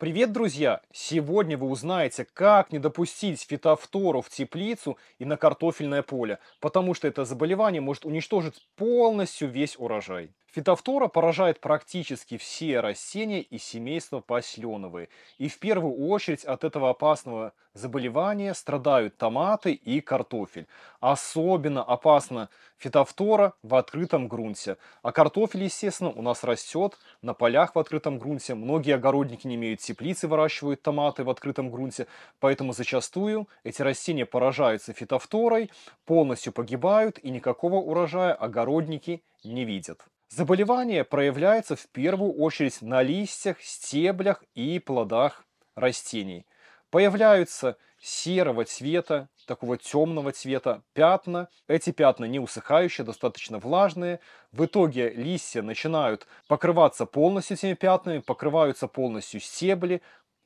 Привет, друзья! Сегодня вы узнаете, как не допустить фитофтору в теплицу и на картофельное поле, потому что это заболевание может уничтожить полностью весь урожай. Фитофтора поражает практически все растения из семейства посленовые. И в первую очередь от этого опасного заболевания страдают томаты и картофель. Особенно опасна фитофтора в открытом грунте. А картофель, естественно, у нас растет на полях в открытом грунте. Многие огородники не имеют теплицы, выращивают томаты в открытом грунте. Поэтому зачастую эти растения поражаются фитофторой, полностью погибают и никакого урожая огородники не видят. Заболевание проявляется в первую очередь на листьях, стеблях и плодах растений. Появляются серого цвета, такого темного цвета пятна. Эти пятна не усыхающие, достаточно влажные. В итоге листья начинают покрываться полностью этими пятнами, покрываются полностью стебли,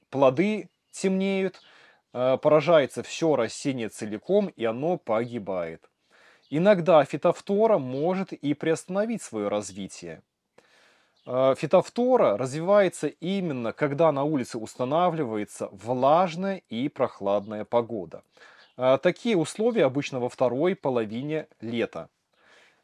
плоды темнеют, э, поражается все растение целиком и оно погибает. Иногда фитофтора может и приостановить свое развитие. Э, фитофтора развивается именно, когда на улице устанавливается влажная и прохладная погода. Э, такие условия обычно во второй половине лета.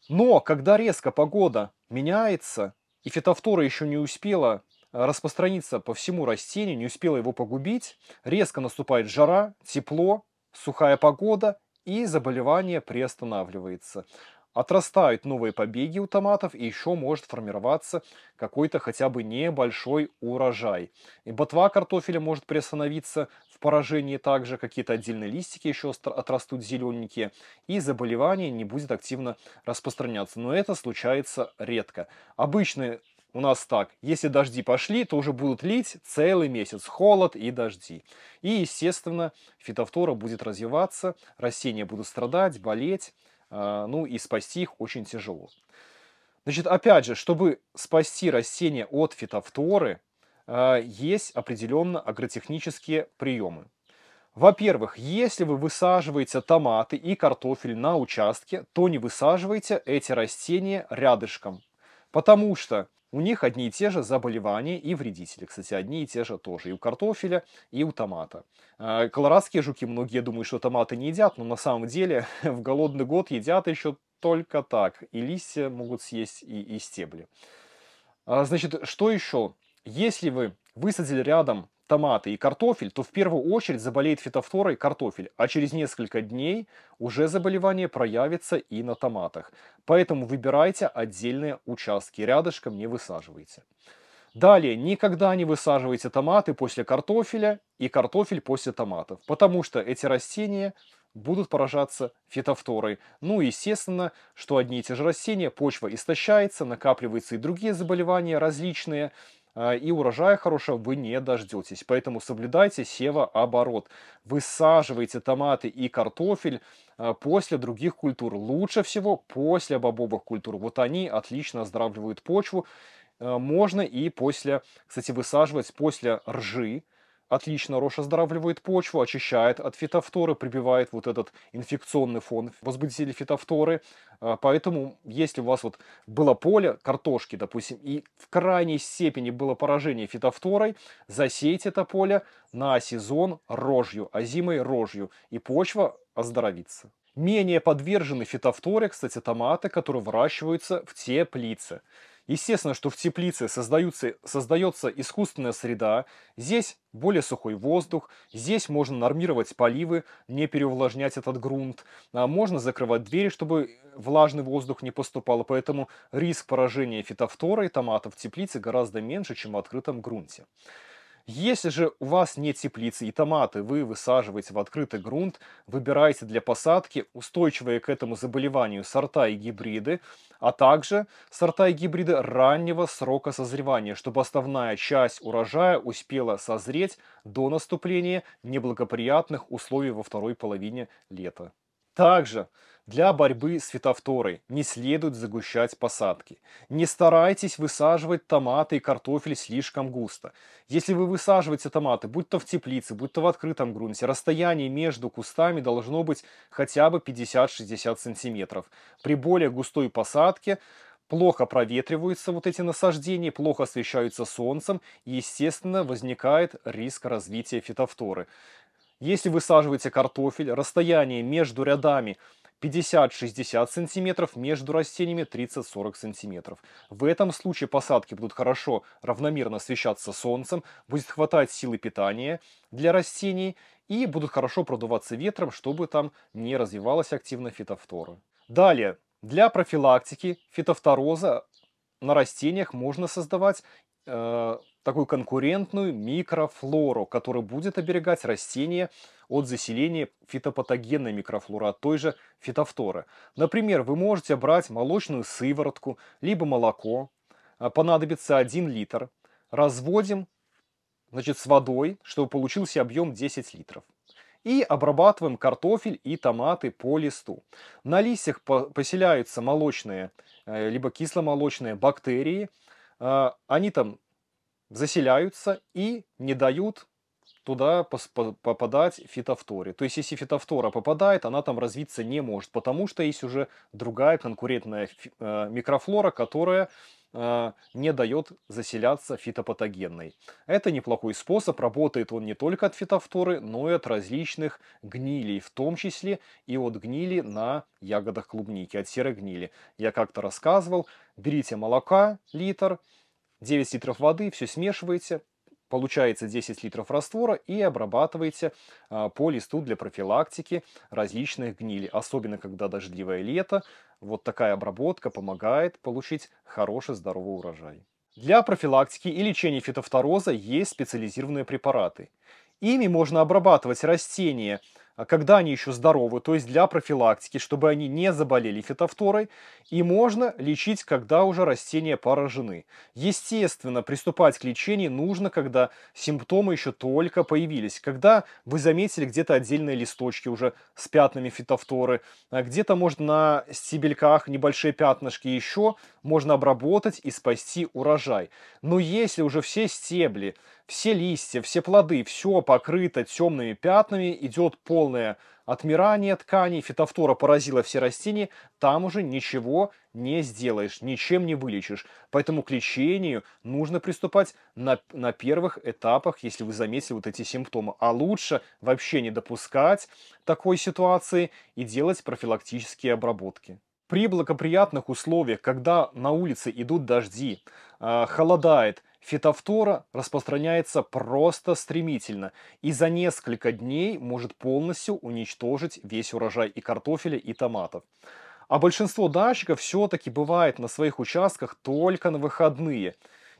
Но когда резко погода меняется, и фитофтора еще не успела э, распространиться по всему растению, не успела его погубить, резко наступает жара, тепло, сухая погода, и заболевание приостанавливается. Отрастают новые побеги у томатов и еще может формироваться какой-то хотя бы небольшой урожай. И ботва картофеля может приостановиться в поражении также, какие-то отдельные листики еще отрастут зелененькие, и заболевание не будет активно распространяться. Но это случается редко. Обычные у нас так, если дожди пошли, то уже будут лить целый месяц холод и дожди. И, естественно, фитофтора будет развиваться, растения будут страдать, болеть, а, ну и спасти их очень тяжело. Значит, опять же, чтобы спасти растения от фитофторы, а, есть определенно агротехнические приемы. Во-первых, если вы высаживаете томаты и картофель на участке, то не высаживайте эти растения рядышком. Потому что у них одни и те же заболевания и вредители. Кстати, одни и те же тоже. И у картофеля, и у томата. А, колорадские жуки, многие думают, что томаты не едят, но на самом деле в голодный год едят еще только так. И листья могут съесть, и, и стебли. А, значит, что еще? Если вы высадили рядом томаты и картофель, то в первую очередь заболеет фитофторой картофель, а через несколько дней уже заболевание проявится и на томатах. Поэтому выбирайте отдельные участки, рядышком не высаживайте. Далее, никогда не высаживайте томаты после картофеля и картофель после томатов, потому что эти растения будут поражаться фитофторой. Ну и естественно, что одни и те же растения, почва истощается, накапливаются и другие заболевания различные, а, и урожая хорошего вы не дождетесь. Поэтому соблюдайте севооборот. Высаживайте томаты и картофель а, после других культур. Лучше всего после бобовых культур. Вот они отлично оздоравливают почву. А, можно и после, кстати, высаживать после ржи, отлично рожь оздоравливает почву, очищает от фитофторы, прибивает вот этот инфекционный фон возбудителей фитофторы. А, поэтому, если у вас вот было поле картошки, допустим, и в крайней степени было поражение фитофторой, засейте это поле на сезон рожью, а зимой рожью, и почва оздоровится. Менее подвержены фитофторе, кстати, томаты, которые выращиваются в теплице. Естественно, что в теплице создаются, создается искусственная среда, здесь более сухой воздух, здесь можно нормировать поливы, не переувлажнять этот грунт, а можно закрывать двери, чтобы э, влажный воздух не поступал, поэтому риск поражения фитофторы и томатов в теплице гораздо меньше, чем в открытом грунте. Если же у вас нет теплицы и томаты вы высаживаете в открытый грунт, выбирайте для посадки устойчивые к этому заболеванию сорта и гибриды, а также сорта и гибриды раннего срока созревания, чтобы основная часть урожая успела созреть до наступления неблагоприятных условий во второй половине лета. Также для борьбы с фитофторой не следует загущать посадки. Не старайтесь высаживать томаты и картофель слишком густо. Если вы высаживаете томаты, будь то в теплице, будь то в открытом грунте, расстояние между кустами должно быть хотя бы 50-60 сантиметров. При более густой посадке плохо проветриваются вот эти насаждения, плохо освещаются солнцем и, естественно, возникает риск развития фитофторы. Если высаживаете картофель, расстояние между рядами 50-60 см, между растениями 30-40 см. В этом случае посадки будут хорошо равномерно освещаться солнцем, будет хватать силы питания для растений и будут хорошо продуваться ветром, чтобы там не развивалась активно фитофтора. Далее, для профилактики фитофтороза на растениях можно создавать Э, такую конкурентную микрофлору, которая будет оберегать растения от заселения фитопатогенной микрофлоры, от той же фитофторы. Например, вы можете брать молочную сыворотку, либо молоко, э, понадобится 1 литр, разводим значит, с водой, чтобы получился объем 10 литров. И обрабатываем картофель и томаты по листу. На листьях поселяются молочные, э, либо кисломолочные бактерии, а, они там заселяются и не дают туда попадать фитофторе. То есть, если фитофтора попадает, она там развиться не может, потому что есть уже другая конкурентная э, микрофлора, которая э, не дает заселяться фитопатогенной. Это неплохой способ, работает он не только от фитофторы, но и от различных гнилей, в том числе и от гнили на ягодах клубники, от серой гнили. Я как-то рассказывал, берите молока литр, 9 литров воды, все смешиваете, получается 10 литров раствора и обрабатываете а, по листу для профилактики различных гнили. Особенно, когда дождливое лето, вот такая обработка помогает получить хороший здоровый урожай. Для профилактики и лечения фитофтороза есть специализированные препараты. Ими можно обрабатывать растения – а когда они еще здоровы, то есть для профилактики, чтобы они не заболели фитофторой, и можно лечить, когда уже растения поражены. Естественно, приступать к лечению нужно, когда симптомы еще только появились, когда вы заметили где-то отдельные листочки уже с пятнами фитофторы, а где-то, может, на стебельках небольшие пятнышки еще, можно обработать и спасти урожай. Но если уже все стебли все листья, все плоды, все покрыто темными пятнами, идет полное отмирание тканей, фитофтора поразила все растения, там уже ничего не сделаешь, ничем не вылечишь. Поэтому к лечению нужно приступать на, на первых этапах, если вы заметили вот эти симптомы. А лучше вообще не допускать такой ситуации и делать профилактические обработки. При благоприятных условиях, когда на улице идут дожди, а, холодает, Фитофтора распространяется просто стремительно и за несколько дней может полностью уничтожить весь урожай и картофеля, и томатов. А большинство дачников все-таки бывает на своих участках только на выходные.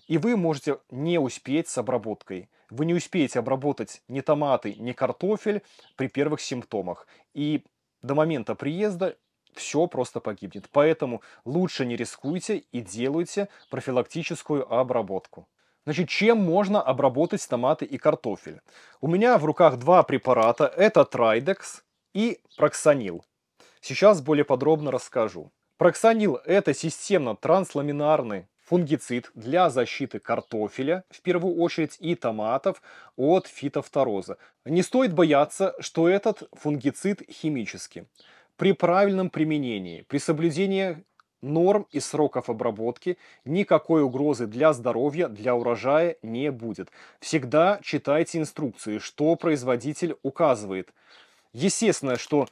И вы можете не успеть с обработкой. Вы не успеете обработать ни томаты, ни картофель при первых симптомах. И до момента приезда все просто погибнет. Поэтому лучше не рискуйте и делайте профилактическую обработку. Значит, чем можно обработать томаты и картофель? У меня в руках два препарата. Это Трайдекс и Проксанил. Сейчас более подробно расскажу. Проксанил – это системно-трансламинарный фунгицид для защиты картофеля, в первую очередь, и томатов от фитофтороза. Не стоит бояться, что этот фунгицид химический. При правильном применении, при соблюдении норм и сроков обработки никакой угрозы для здоровья, для урожая не будет. Всегда читайте инструкции, что производитель указывает. Естественно, что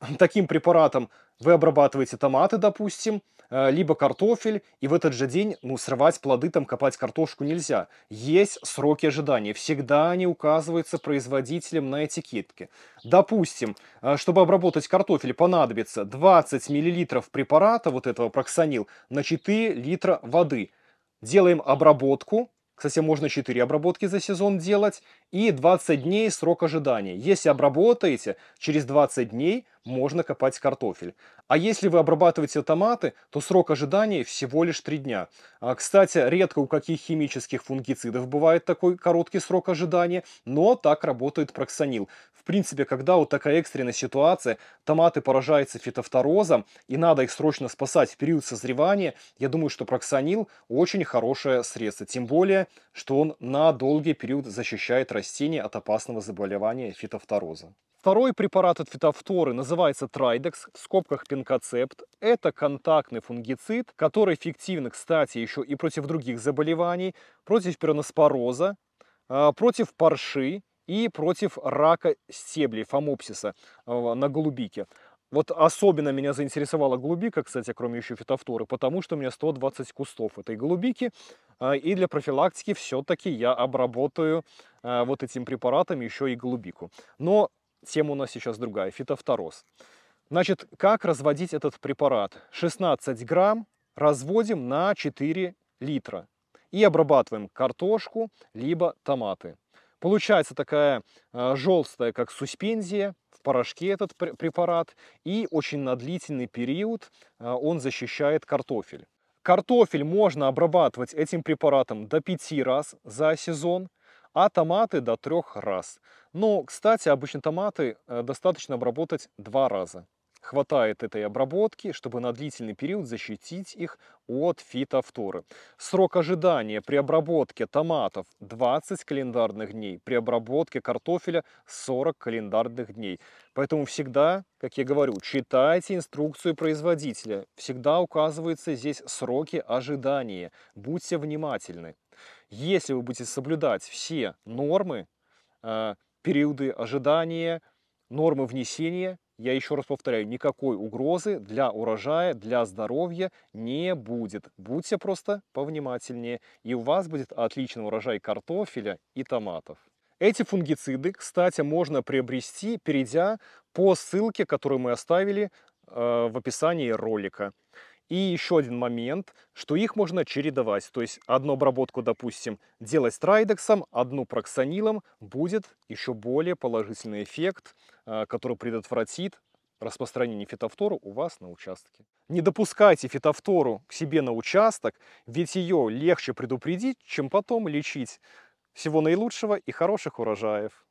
таким препаратом вы обрабатываете томаты, допустим, э, либо картофель, и в этот же день, ну, срывать плоды, там, копать картошку нельзя. Есть сроки ожидания. Всегда они указываются производителем на этикетке. Допустим, э, чтобы обработать картофель, понадобится 20 мл препарата, вот этого проксанил, на 4 литра воды. Делаем обработку, кстати, можно 4 обработки за сезон делать и 20 дней срок ожидания. Если обработаете, через 20 дней можно копать картофель. А если вы обрабатываете томаты, то срок ожидания всего лишь 3 дня. А Кстати, редко у каких химических фунгицидов бывает такой короткий срок ожидания, но так работает проксанил. В принципе, когда вот такая экстренная ситуация, томаты поражаются фитофторозом и надо их срочно спасать в период созревания, я думаю, что проксанил очень хорошее средство. Тем более, что он на долгий период защищает растения от опасного заболевания фитофтороза. Второй препарат от фитофторы называется Трайдекс, в скобках пинкоцепт. Это контактный фунгицид, который эффективен, кстати, еще и против других заболеваний, против пероноспороза, а, против парши и против рака стеблей, фомопсиса а, на голубике. Вот особенно меня заинтересовала голубика, кстати, кроме еще фитофторы, потому что у меня 120 кустов этой голубики, а, и для профилактики все-таки я обработаю вот этим препаратом еще и голубику. Но Тема у нас сейчас другая, фитофтороз. Значит, как разводить этот препарат? 16 грамм разводим на 4 литра и обрабатываем картошку, либо томаты. Получается такая э, желтая, как суспензия, в порошке этот препарат, и очень на длительный период э, он защищает картофель. Картофель можно обрабатывать этим препаратом до 5 раз за сезон, а томаты до 3 раз. Но, кстати, обычно томаты э, достаточно обработать два раза. Хватает этой обработки, чтобы на длительный период защитить их от фитофторы. Срок ожидания при обработке томатов 20 календарных дней, при обработке картофеля 40 календарных дней. Поэтому всегда, как я говорю, читайте инструкцию производителя. Всегда указываются здесь сроки ожидания. Будьте внимательны. Если вы будете соблюдать все нормы, э, периоды ожидания, нормы внесения, я еще раз повторяю, никакой угрозы для урожая, для здоровья не будет. Будьте просто повнимательнее, и у вас будет отличный урожай картофеля и томатов. Эти фунгициды, кстати, можно приобрести, перейдя по ссылке, которую мы оставили э, в описании ролика. И еще один момент, что их можно чередовать, то есть одну обработку, допустим, делать трайдексом, одну проксанилом, будет еще более положительный эффект, э, который предотвратит распространение фитофтору у вас на участке. Не допускайте фитофтору к себе на участок, ведь ее легче предупредить, чем потом лечить. Всего наилучшего и хороших урожаев!